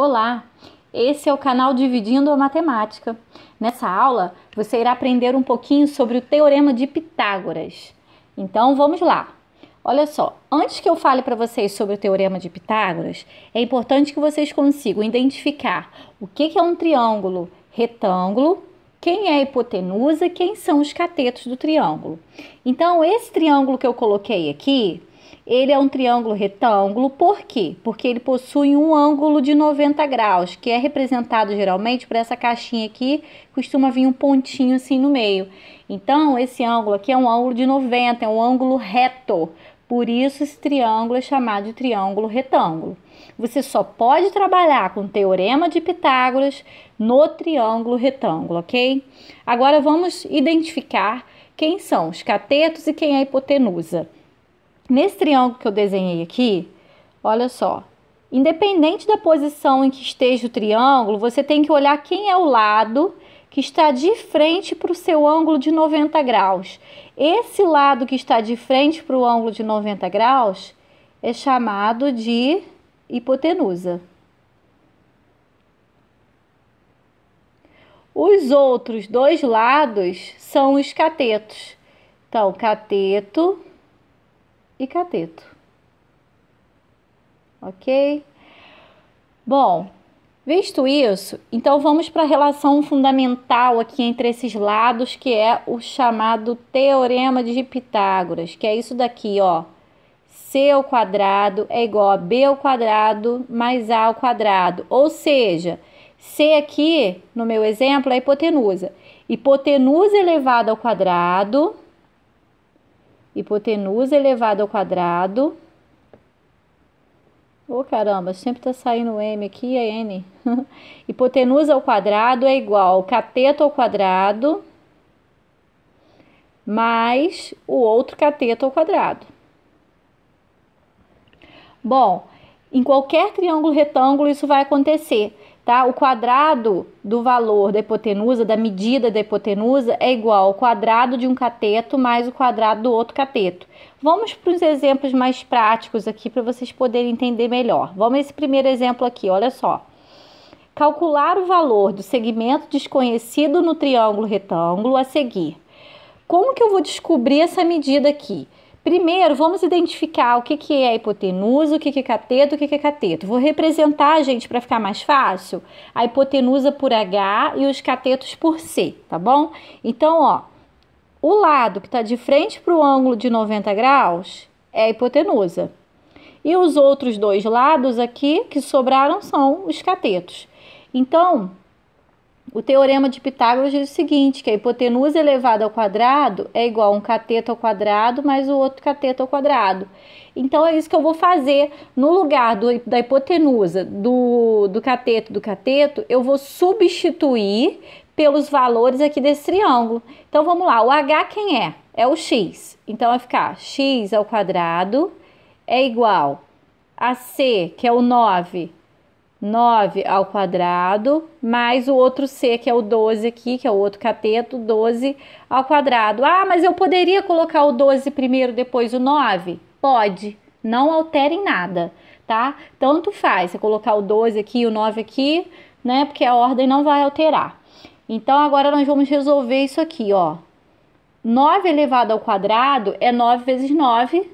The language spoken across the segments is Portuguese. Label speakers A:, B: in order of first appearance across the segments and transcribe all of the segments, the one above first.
A: Olá! Esse é o canal Dividindo a Matemática. Nessa aula, você irá aprender um pouquinho sobre o Teorema de Pitágoras. Então, vamos lá! Olha só, antes que eu fale para vocês sobre o Teorema de Pitágoras, é importante que vocês consigam identificar o que é um triângulo retângulo, quem é a hipotenusa, quem são os catetos do triângulo. Então, esse triângulo que eu coloquei aqui, ele é um triângulo retângulo, por quê? Porque ele possui um ângulo de 90 graus, que é representado geralmente por essa caixinha aqui, costuma vir um pontinho assim no meio. Então, esse ângulo aqui é um ângulo de 90, é um ângulo reto. Por isso, esse triângulo é chamado de triângulo retângulo. Você só pode trabalhar com o teorema de Pitágoras no triângulo retângulo, ok? Agora vamos identificar quem são os catetos e quem é a hipotenusa. Nesse triângulo que eu desenhei aqui, olha só, independente da posição em que esteja o triângulo, você tem que olhar quem é o lado que está de frente para o seu ângulo de 90 graus. Esse lado que está de frente para o ângulo de 90 graus é chamado de hipotenusa. Os outros dois lados são os catetos. Então, cateto e cateto. Ok? Bom, visto isso, então vamos para a relação fundamental aqui entre esses lados, que é o chamado Teorema de Pitágoras, que é isso daqui, ó. C ao quadrado é igual a B ao quadrado mais A ao quadrado. Ou seja, C aqui, no meu exemplo, é hipotenusa. Hipotenusa elevada ao quadrado Hipotenusa elevada ao quadrado. Ô oh, caramba, sempre tá saindo M aqui, é N. hipotenusa ao quadrado é igual cateto ao quadrado mais o outro cateto ao quadrado. Bom, em qualquer triângulo retângulo isso vai acontecer. Tá? O quadrado do valor da hipotenusa, da medida da hipotenusa, é igual ao quadrado de um cateto mais o quadrado do outro cateto. Vamos para os exemplos mais práticos aqui para vocês poderem entender melhor. Vamos esse primeiro exemplo aqui, olha só. Calcular o valor do segmento desconhecido no triângulo retângulo a seguir. Como que eu vou descobrir essa medida aqui? Primeiro, vamos identificar o que, que é hipotenusa, o que, que é cateto, o que, que é cateto. Vou representar, gente, para ficar mais fácil, a hipotenusa por H e os catetos por C, tá bom? Então, ó, o lado que está de frente para o ângulo de 90 graus é a hipotenusa. E os outros dois lados aqui que sobraram são os catetos. Então, o teorema de Pitágoras diz o seguinte, que a hipotenusa elevada ao quadrado é igual a um cateto ao quadrado mais o outro cateto ao quadrado. Então é isso que eu vou fazer no lugar do, da hipotenusa do, do cateto do cateto, eu vou substituir pelos valores aqui desse triângulo. Então vamos lá, o h quem é? É o x. Então vai ficar x ao quadrado é igual a c, que é o 9, 9 ao quadrado, mais o outro C, que é o 12 aqui, que é o outro cateto, 12 ao quadrado. Ah, mas eu poderia colocar o 12 primeiro, depois o 9? Pode, não alterem nada, tá? Tanto faz, você colocar o 12 aqui, e o 9 aqui, né? Porque a ordem não vai alterar. Então, agora nós vamos resolver isso aqui, ó. 9 elevado ao quadrado é 9 vezes 9,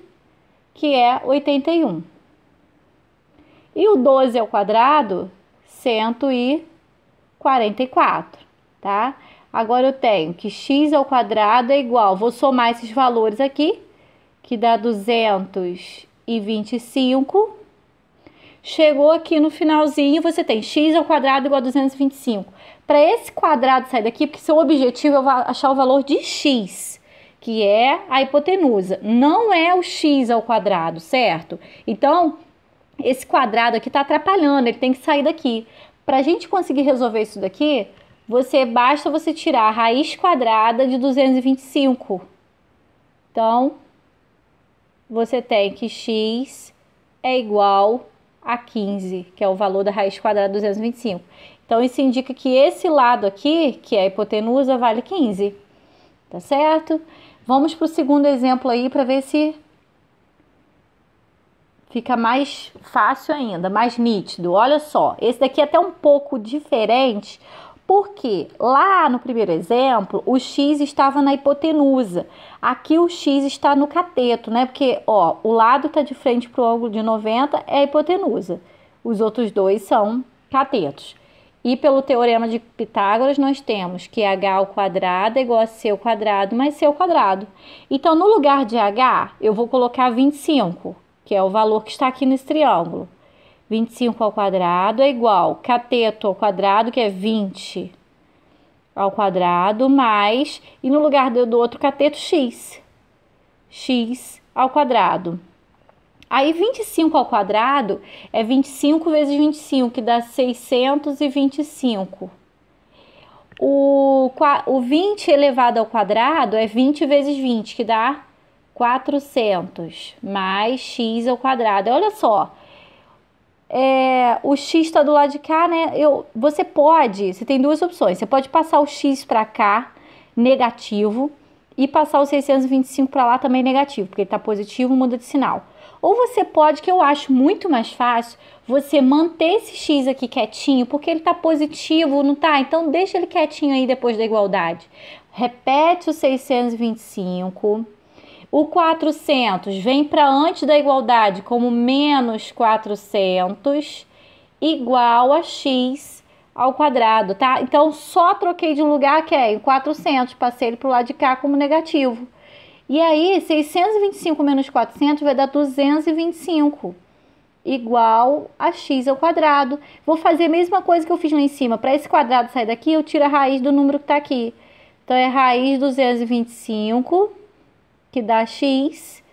A: que é 81. E o 12 ao quadrado, 144, tá? Agora eu tenho que x ao quadrado é igual, vou somar esses valores aqui, que dá 225. Chegou aqui no finalzinho, você tem x ao quadrado igual a 225. Para esse quadrado sair daqui, porque seu objetivo é achar o valor de x, que é a hipotenusa, não é o x ao quadrado, certo? Então, esse quadrado aqui está atrapalhando, ele tem que sair daqui. Para a gente conseguir resolver isso daqui, você basta você tirar a raiz quadrada de 225. Então, você tem que x é igual a 15, que é o valor da raiz quadrada de 225. Então, isso indica que esse lado aqui, que é a hipotenusa, vale 15. Tá certo? Vamos para o segundo exemplo aí para ver se fica mais fácil ainda, mais nítido. Olha só, esse daqui é até um pouco diferente, porque lá no primeiro exemplo, o x estava na hipotenusa. Aqui o x está no cateto, né? Porque, ó, o lado está de frente para o ângulo de 90 é a hipotenusa. Os outros dois são catetos. E pelo teorema de Pitágoras nós temos que h ao quadrado é igual a c ao quadrado mais c ao quadrado. Então no lugar de h eu vou colocar 25 que é o valor que está aqui nesse triângulo. 25 ao quadrado é igual cateto ao quadrado, que é 20 ao quadrado, mais, e no lugar do outro cateto, x. x ao quadrado. Aí, 25 ao quadrado é 25 vezes 25, que dá 625. O, o 20 elevado ao quadrado é 20 vezes 20, que dá 400 mais x ao quadrado. Olha só, é, o x está do lado de cá, né? Eu, você pode, você tem duas opções. Você pode passar o x para cá, negativo, e passar o 625 para lá também negativo, porque ele está positivo, muda de sinal. Ou você pode, que eu acho muito mais fácil, você manter esse x aqui quietinho, porque ele está positivo, não tá? Então deixa ele quietinho aí depois da igualdade. Repete o 625 o 400 vem para antes da igualdade como menos 400 igual a x ao quadrado, tá? Então, só troquei de lugar, que é 400, passei ele para o lado de cá como negativo. E aí, 625 menos 400 vai dar 225, igual a x ao quadrado. Vou fazer a mesma coisa que eu fiz lá em cima. Para esse quadrado sair daqui, eu tiro a raiz do número que está aqui. Então, é raiz 225 que dá x.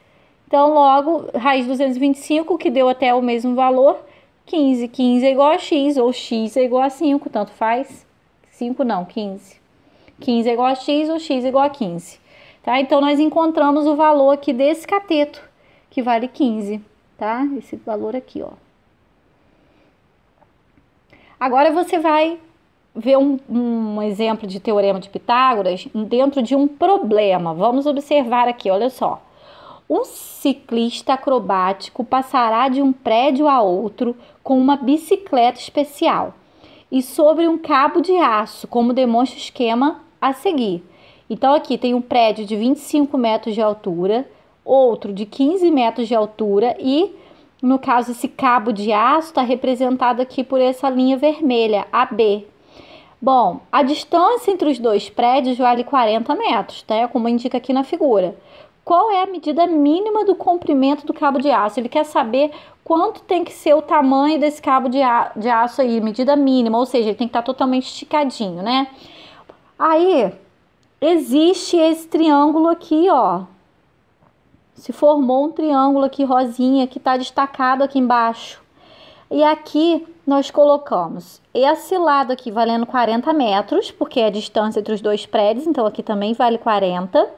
A: Então, logo, raiz de 225, que deu até o mesmo valor, 15. 15 é igual a x, ou x é igual a 5, tanto faz. 5 não, 15. 15 é igual a x, ou x é igual a 15. Tá? Então, nós encontramos o valor aqui desse cateto, que vale 15, tá? Esse valor aqui, ó. Agora, você vai ver um, um, exemplo de teorema de Pitágoras dentro de um problema. Vamos observar aqui, olha só. Um ciclista acrobático passará de um prédio a outro com uma bicicleta especial e sobre um cabo de aço, como demonstra o esquema a seguir. Então, aqui tem um prédio de 25 metros de altura, outro de 15 metros de altura e no caso, esse cabo de aço está representado aqui por essa linha vermelha, AB, Bom, a distância entre os dois prédios vale 40 metros, tá? como indica aqui na figura. Qual é a medida mínima do comprimento do cabo de aço? Ele quer saber quanto tem que ser o tamanho desse cabo de, de aço aí, medida mínima, ou seja, ele tem que estar totalmente esticadinho, né? Aí existe esse triângulo aqui, ó. Se formou um triângulo aqui rosinha que está destacado aqui embaixo. E aqui nós colocamos esse lado aqui valendo 40 metros, porque é a distância entre os dois prédios, então aqui também vale 40.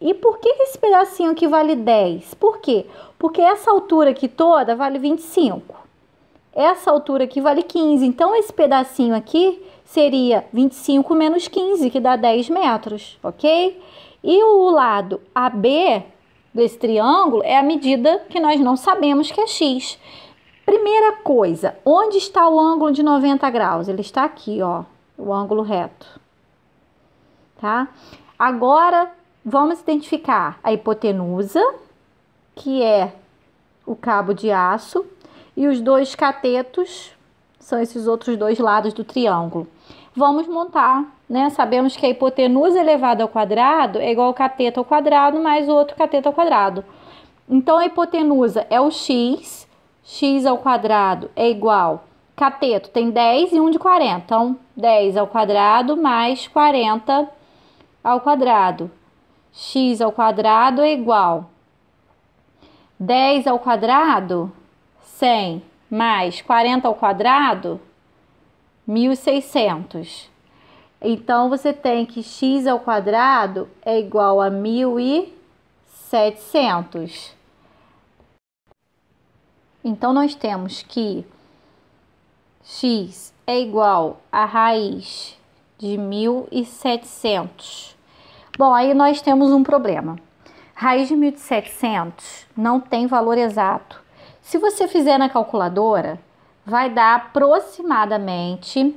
A: E por que esse pedacinho aqui vale 10? Por quê? Porque essa altura aqui toda vale 25. Essa altura aqui vale 15, então esse pedacinho aqui seria 25 menos 15, que dá 10 metros, ok? E o lado AB desse triângulo é a medida que nós não sabemos que é x. Primeira coisa, onde está o ângulo de 90 graus? Ele está aqui, ó, o ângulo reto. Tá? Agora vamos identificar a hipotenusa, que é o cabo de aço, e os dois catetos, são esses outros dois lados do triângulo. Vamos montar, né? Sabemos que a hipotenusa elevada ao quadrado é igual ao cateto ao quadrado mais o outro cateto ao quadrado. Então a hipotenusa é o x x ao quadrado é igual. Cateto tem 10 e 1 de 40. Então, 10 ao quadrado mais 40 ao quadrado. x ao quadrado é igual. 10 ao quadrado, 100 mais 40 ao quadrado, 1600. Então você tem que x ao quadrado é igual a 1700. Então, nós temos que x é igual a raiz de 1.700. Bom, aí nós temos um problema. Raiz de 1.700 não tem valor exato. Se você fizer na calculadora, vai dar aproximadamente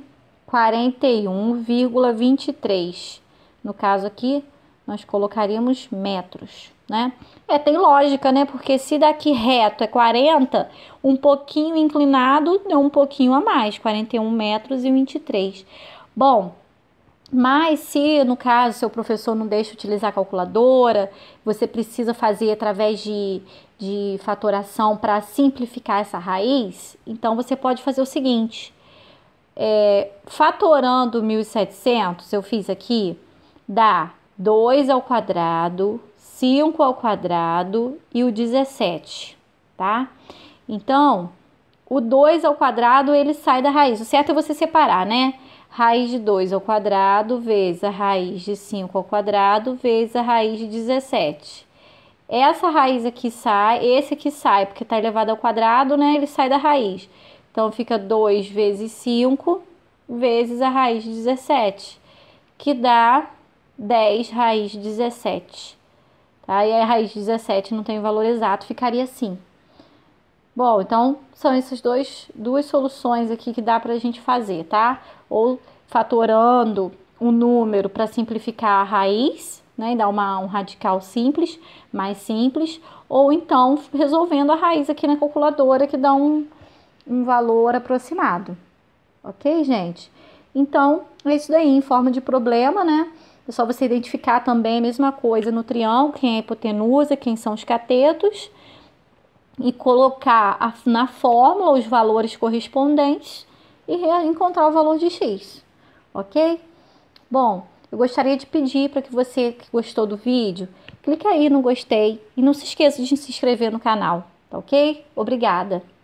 A: 41,23. No caso aqui, nós colocaríamos metros né? É, tem lógica, né? Porque se daqui reto é 40, um pouquinho inclinado é um pouquinho a mais, 41 metros e 23. Bom, mas se no caso seu professor não deixa utilizar calculadora, você precisa fazer através de, de fatoração para simplificar essa raiz, então você pode fazer o seguinte: é, fatorando 1.700, eu fiz aqui, dá 2 ao quadrado 5 ao quadrado e o 17, tá? Então, o 2 ao quadrado ele sai da raiz. O certo é você separar, né? Raiz de 2 ao quadrado vezes a raiz de 5 ao quadrado vezes a raiz de 17. Essa raiz aqui sai, esse aqui sai, porque está elevado ao quadrado, né? Ele sai da raiz. Então fica 2 vezes 5 vezes a raiz de 17, que dá 10 raiz de 17. Tá? E a raiz de 17 não tem o valor exato, ficaria assim. Bom, então são essas dois, duas soluções aqui que dá para a gente fazer, tá? Ou fatorando o um número para simplificar a raiz, né? E dar uma, um radical simples, mais simples, ou então resolvendo a raiz aqui na calculadora que dá um, um valor aproximado. Ok, gente? Então, é isso daí, em forma de problema, né? É só você identificar também a mesma coisa no triângulo, quem é a hipotenusa, quem são os catetos, e colocar a, na fórmula os valores correspondentes e encontrar o valor de x, ok? Bom, eu gostaria de pedir para que você que gostou do vídeo, clique aí no gostei e não se esqueça de se inscrever no canal, tá ok? Obrigada!